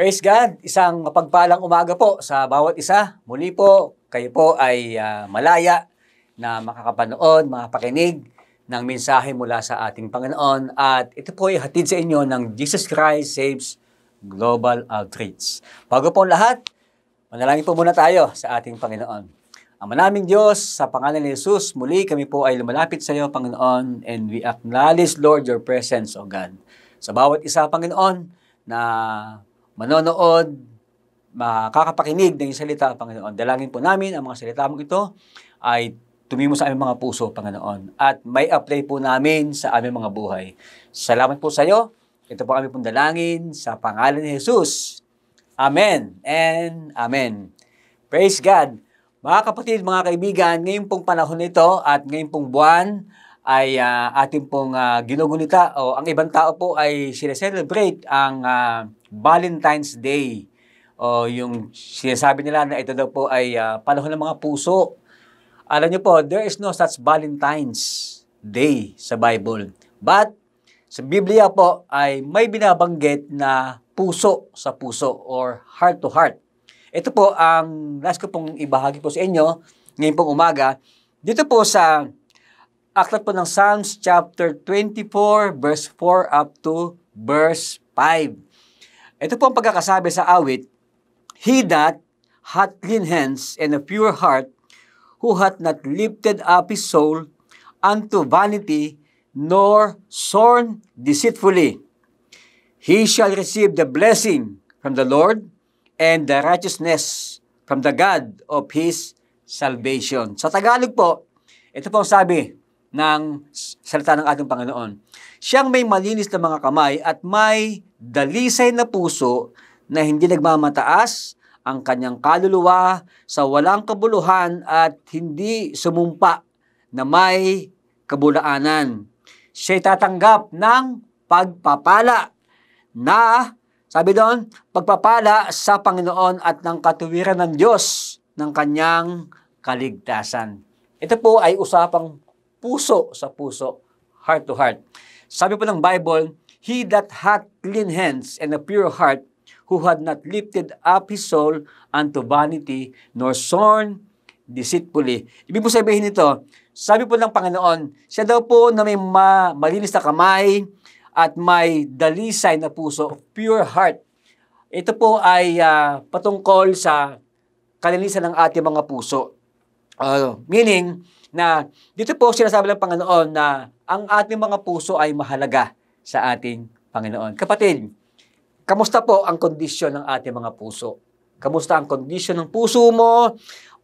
Praise God! Isang mapagpalang umaga po sa bawat isa. Muli po, kayo po ay uh, malaya na makakapanood, makapakinig ng mensahe mula sa ating Panginoon. At ito po ay hatid sa inyo ng Jesus Christ Saves Global Outreach. Bago po lahat, manalangin po muna tayo sa ating Panginoon. Ang naming Diyos, sa pangalan ni Jesus, muli kami po ay lumalapit sa iyo, Panginoon, and we acknowledge, Lord, your presence, O God. Sa bawat isa, Panginoon, na manonood, makakapakinig ng salita, Panginoon. Dalangin po namin ang mga salita mong ito ay tumimo sa aming mga puso, Panginoon. At may apply po namin sa aming mga buhay. Salamat po sa iyo. Ito po kami pong dalangin sa pangalan ni Jesus. Amen and Amen. Praise God. Mga kapatid, mga kaibigan, ngayon pong panahon nito at ngayon pong buwan ay uh, ating pong uh, ginugunita o ang ibang tao po ay celebrate ang uh, Valentine's Day. O yung sinasabi nila na ito daw po ay uh, panahon ng mga puso. Alam niyo po, there is no such Valentine's Day sa Bible. But sa Biblia po ay may binabanggit na puso sa puso or heart to heart. Ito po ang last ko pong ibahagi po sa inyo ngayon pong umaga. Dito po sa aklat po ng Psalms chapter 24 verse 4 up to verse 5. Ito po ang pagkakasabi sa awit, He that hath clean hands and a pure heart, who hath not lifted up his soul unto vanity, nor sworn deceitfully. He shall receive the blessing from the Lord and the righteousness from the God of his salvation. Sa Tagalog po, ito po ang sabi, ng salita ng ating Panginoon. Siyang may malinis na mga kamay at may dalisay na puso na hindi nagmamataas ang kanyang kaluluwa sa walang kabuluhan at hindi sumumpa na may kabulaanan. Siya tatanggap ng pagpapala na, sabi doon, pagpapala sa Panginoon at ng katuwiran ng Diyos ng kanyang kaligtasan. Ito po ay usapang puso sa puso, heart to heart. Sabi po ng Bible, He that hath clean hands and a pure heart, who had not lifted up his soul unto vanity, nor sworn deceitfully. Ibig po sabihin nito, sabi po ng Panginoon, siya daw po na may ma- malinis na kamay at may dalisay na puso, pure heart. Ito po ay uh, patungkol sa kalinisan ng ating mga puso. Uh, meaning, na dito po sinasabi ng Panginoon na ang ating mga puso ay mahalaga sa ating Panginoon. Kapatid, kamusta po ang kondisyon ng ating mga puso? Kamusta ang kondisyon ng puso mo?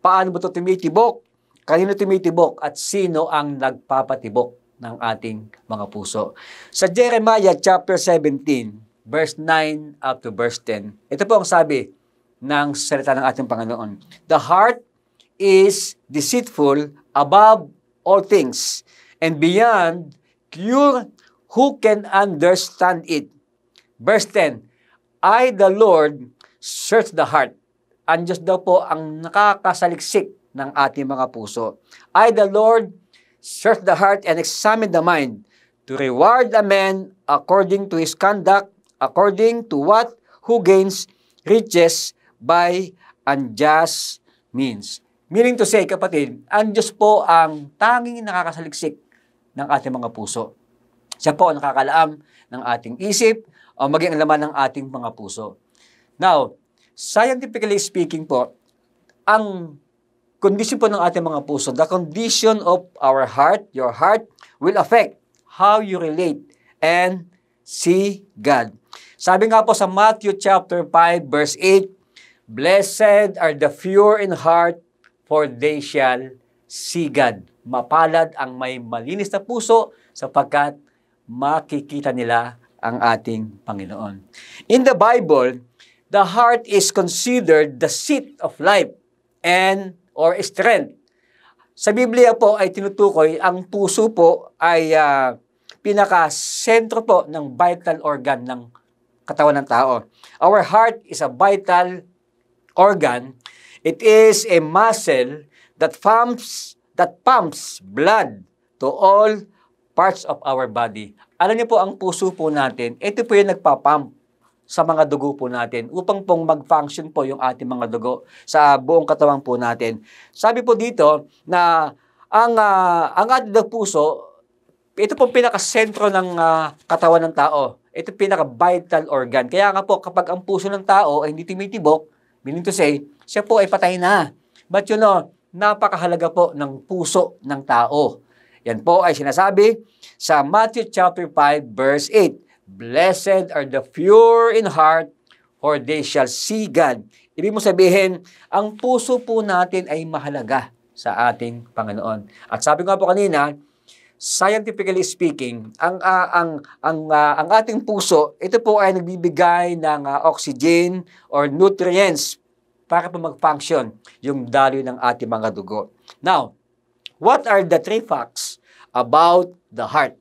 Paano mo ito tumitibok? Kanino tumitibok? At sino ang nagpapatibok ng ating mga puso? Sa Jeremiah chapter 17, verse 9 up to verse 10, ito po ang sabi ng salita ng ating Panginoon. The heart is deceitful above all things, and beyond cure who can understand it. Verse 10, I, the Lord, search the heart. Andiyan daw po ang nakakasaliksik ng ating mga puso. I, the Lord, search the heart and examine the mind to reward a man according to his conduct, according to what who gains riches by unjust means. Meaning to say, kapatid, ang Diyos po ang tanging nakakasaliksik ng ating mga puso. Siya po ang nakakalaam ng ating isip o maging ang laman ng ating mga puso. Now, scientifically speaking po, ang condition po ng ating mga puso, the condition of our heart, your heart, will affect how you relate and see God. Sabi nga po sa Matthew chapter 5 verse 8, Blessed are the pure in heart, for they shall see God. Mapalad ang may malinis na puso sapagkat makikita nila ang ating Panginoon. In the Bible, the heart is considered the seat of life and or strength. Sa Biblia po ay tinutukoy ang puso po ay uh, pinaka-sentro po ng vital organ ng katawan ng tao. Our heart is a vital organ It is a muscle that pumps that pumps blood to all parts of our body. Alam niyo po, ang puso po natin, ito po yung nagpapump sa mga dugo po natin upang pong mag-function po yung ating mga dugo sa buong katawan po natin. Sabi po dito na ang, uh, ang ating puso, ito pong pinaka-sentro ng uh, katawan ng tao. Ito pinaka-vital organ. Kaya nga po, kapag ang puso ng tao ay hindi tumitibok, meaning to say, siya po ay patay na. But you know, napakahalaga po ng puso ng tao. Yan po ay sinasabi sa Matthew chapter 5 verse 8. Blessed are the pure in heart, for they shall see God. Ibig mo sabihin, ang puso po natin ay mahalaga sa ating Panginoon. At sabi ko nga po kanina, scientifically speaking, ang uh, ang ang uh, ang ating puso, ito po ay nagbibigay ng uh, oxygen or nutrients para pa mag-function yung daloy ng ating mga dugo. Now, what are the three facts about the heart?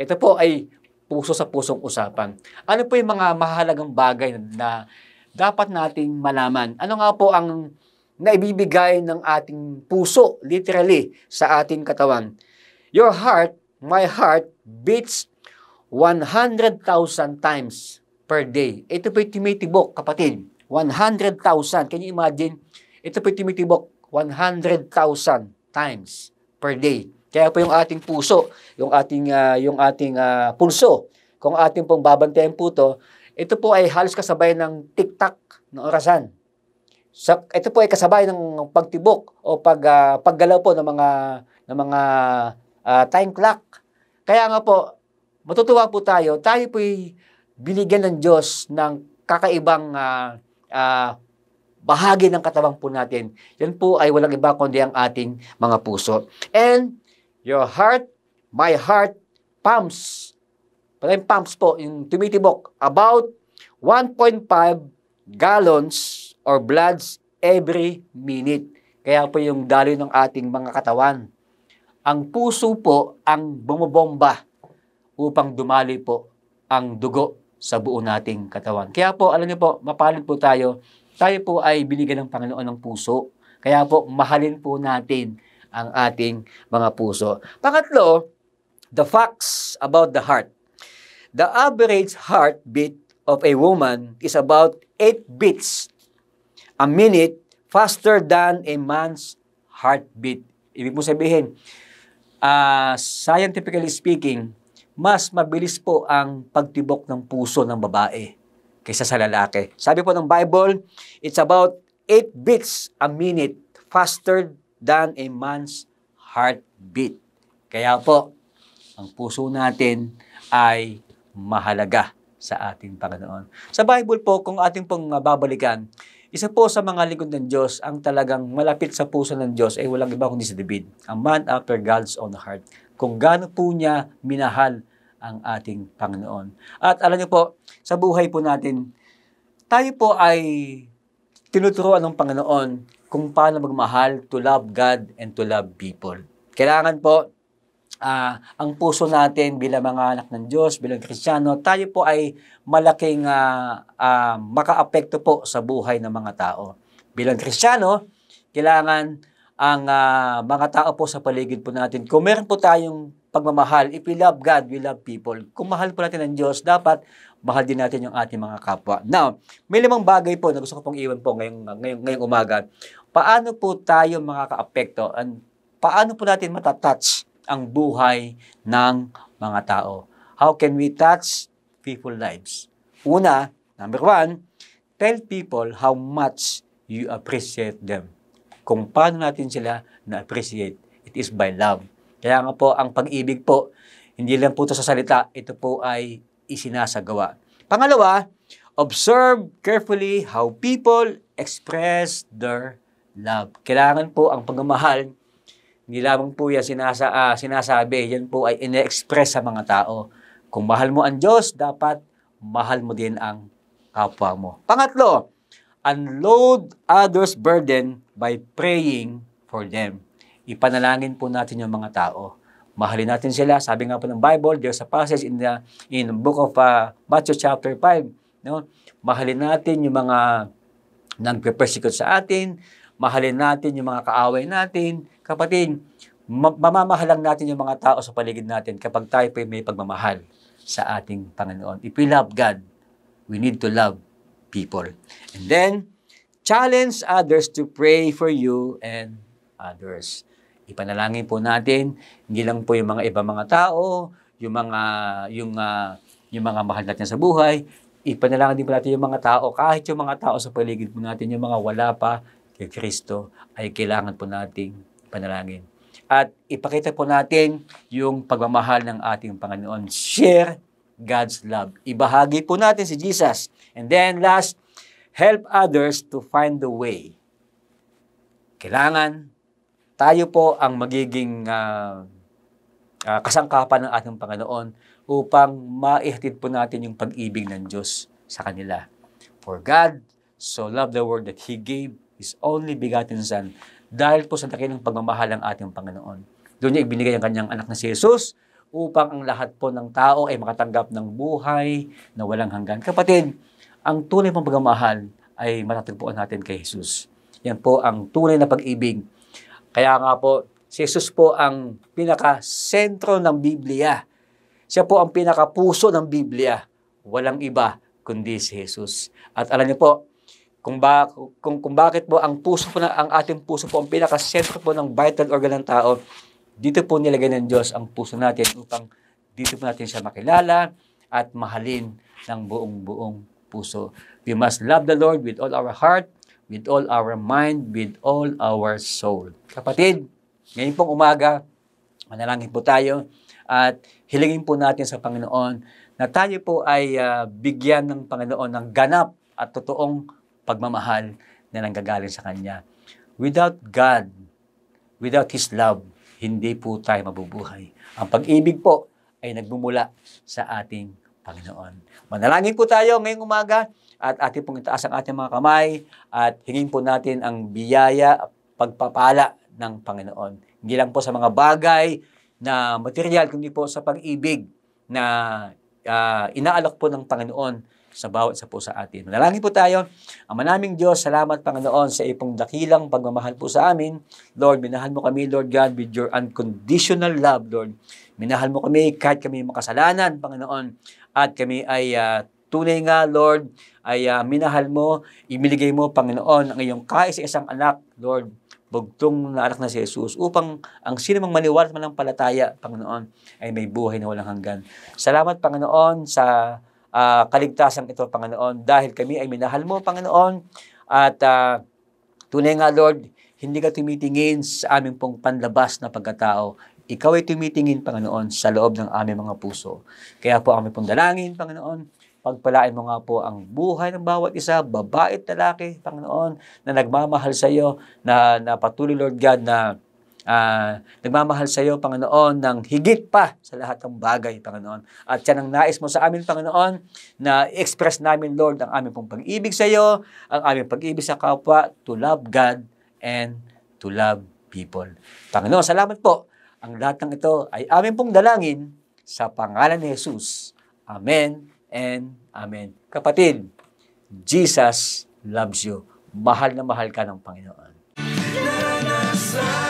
Ito po ay puso sa pusong usapan. Ano po yung mga mahalagang bagay na dapat nating malaman? Ano nga po ang naibibigay ng ating puso, literally, sa ating katawan? Your heart, my heart, beats 100,000 times per day. Ito po yung tumitibok, kapatid. 100,000. Can you imagine? Ito po tumitibok 100,000 times per day. Kaya po yung ating puso, yung ating uh, yung ating uh, pulso, kung ating pong babantayan po to, ito po ay halos kasabay ng tiktak ng orasan. So, ito po ay kasabay ng pagtibok o pag uh, paggalaw po ng mga ng mga uh, time clock. Kaya nga po, matutuwa po tayo, tayo po ay binigyan ng Diyos ng kakaibang uh, uh, bahagi ng katawan po natin. Yan po ay walang iba kundi ang ating mga puso. And your heart, my heart, pumps. Pala yung pumps po, yung tumitibok. About 1.5 gallons or bloods every minute. Kaya po yung daloy ng ating mga katawan. Ang puso po ang bumubomba upang dumali po ang dugo sa buo nating katawan. Kaya po, alam niyo po, mapalad po tayo. Tayo po ay binigyan ng Panginoon ng puso. Kaya po, mahalin po natin ang ating mga puso. Pangatlo, the facts about the heart. The average heartbeat of a woman is about 8 beats a minute faster than a man's heartbeat. Ibig mo sabihin, uh, scientifically speaking, mas mabilis po ang pagtibok ng puso ng babae kaysa sa lalaki. Sabi po ng Bible, it's about 8 beats a minute faster than a man's heartbeat. Kaya po, ang puso natin ay mahalaga sa ating Panginoon. Sa Bible po, kung ating pong babalikan, isa po sa mga lingkod ng Diyos ang talagang malapit sa puso ng Diyos ay walang iba kundi si David, a man after God's own heart kung gaano po niya minahal ang ating Panginoon. At alam niyo po, sa buhay po natin, tayo po ay tinuturuan ng Panginoon kung paano magmahal to love God and to love people. Kailangan po uh, ang puso natin bilang mga anak ng Diyos, bilang Kristiyano, tayo po ay malaking uh, uh, makaapekto po sa buhay ng mga tao. Bilang Kristiyano, kailangan ang uh, mga tao po sa paligid po natin. Kung meron po tayong pagmamahal, if we love God, we love people. Kung mahal po natin ang Diyos, dapat mahal din natin yung ating mga kapwa. Now, may limang bagay po na gusto ko pong iwan po ngayong, ngayong, ngayong umaga. Paano po tayo makaka-apekto? And paano po natin matatouch ang buhay ng mga tao? How can we touch people lives? Una, number one, tell people how much you appreciate them kung paano natin sila na-appreciate. It is by love. Kaya nga po, ang pag-ibig po, hindi lang po ito sa salita, ito po ay isinasagawa. Pangalawa, observe carefully how people express their love. Kailangan po ang pagmamahal, hindi lamang po yan sinasa, uh, sinasabi, yan po ay ine-express sa mga tao. Kung mahal mo ang Diyos, dapat mahal mo din ang kapwa mo. Pangatlo, unload others' burden by praying for them. Ipanalangin po natin yung mga tao. Mahalin natin sila. Sabi nga po ng Bible, there's a passage in the in the book of uh, Matthew chapter 5, no? Mahalin natin yung mga nagpe-persecute sa atin, mahalin natin yung mga kaaway natin. Kapatid, mamamahalang natin yung mga tao sa paligid natin kapag tayo po may pagmamahal sa ating Panginoon. If we love God, we need to love people. And then, challenge others to pray for you and others. Ipanalangin po natin, hindi lang po yung mga iba mga tao, yung mga yung uh, yung mga mahal natin sa buhay, ipanalangin din po natin yung mga tao, kahit yung mga tao sa paligid po natin, yung mga wala pa kay Kristo, ay kailangan po nating panalangin. At ipakita po natin yung pagmamahal ng ating Panginoon. Share God's love. Ibahagi po natin si Jesus. And then last, help others to find the way. Kailangan tayo po ang magiging uh, uh, kasangkapan ng ating Panginoon upang maihatid po natin yung pag-ibig ng Diyos sa kanila. For God so loved the world that He gave His only begotten Son dahil po sa dakilang pagmamahal ng ating Panginoon. Doon niya ibinigay ang kanyang anak na si Jesus upang ang lahat po ng tao ay makatanggap ng buhay na walang hanggan. Kapatid, ang tunay mong pagmamahal ay matatagpuan natin kay Jesus. Yan po ang tunay na pag-ibig. Kaya nga po, si Jesus po ang pinaka-sentro ng Biblia. Siya po ang pinaka-puso ng Biblia. Walang iba kundi si Jesus. At alam niyo po, kung, ba, kung, kung bakit po ang puso po na, ang ating puso po ang pinaka-sentro po ng vital organ ng tao, dito po nilagay ng Diyos ang puso natin upang dito po natin siya makilala at mahalin ng buong-buong puso. We must love the Lord with all our heart, with all our mind, with all our soul. Kapatid, ngayon pong umaga, manalangin po tayo at hilingin po natin sa Panginoon na tayo po ay uh, bigyan ng Panginoon ng ganap at totoong pagmamahal na nanggagaling sa Kanya. Without God, without His love, hindi po tayo mabubuhay. Ang pag-ibig po ay nagmumula sa ating Panginoon. Manalangin po tayo ngayong umaga at ating pong itaas ang ating mga kamay at hingin po natin ang biyaya, pagpapala ng Panginoon. Hindi lang po sa mga bagay na material, kundi po sa pag-ibig na uh, inaalok po ng Panginoon sa bawat isa po sa atin. Manalangin po tayo. Ang manaming Diyos, salamat Panginoon sa ipong dakilang pagmamahal po sa amin. Lord, minahal mo kami, Lord God, with your unconditional love, Lord. Minahal mo kami kahit kami makasalanan, Panginoon at kami ay uh, tunay nga, Lord, ay uh, minahal mo, imiligay mo, Panginoon, ang iyong kaisa-isang anak, Lord, bugtong na anak na si Jesus upang ang sino mang maniwala man ng palataya, Panginoon, ay may buhay na walang hanggan. Salamat, Panginoon, sa uh, kaligtasan ito, Panginoon, dahil kami ay minahal mo, Panginoon, at uh, tunay nga, Lord, hindi ka tumitingin sa aming pong panlabas na pagkatao. Ikaw ay tumitingin, Panginoon, sa loob ng aming mga puso. Kaya po kami pong Panginoon, pagpalain mo nga po ang buhay ng bawat isa, babae at lalaki, Panginoon, na nagmamahal sa iyo, na, na patuloy, Lord God, na uh, nagmamahal sa iyo, Panginoon, ng higit pa sa lahat ng bagay, Panginoon. At yan ang nais mo sa amin, Panginoon, na express namin, Lord, ang aming pong pag-ibig sa iyo, ang aming pag-ibig sa kapwa, to love God and to love people. Panginoon, salamat po ang lahat ng ito ay amin pong dalangin sa pangalan ni Jesus. Amen and Amen. Kapatid, Jesus loves you. Mahal na mahal ka ng Panginoon. Naranasan.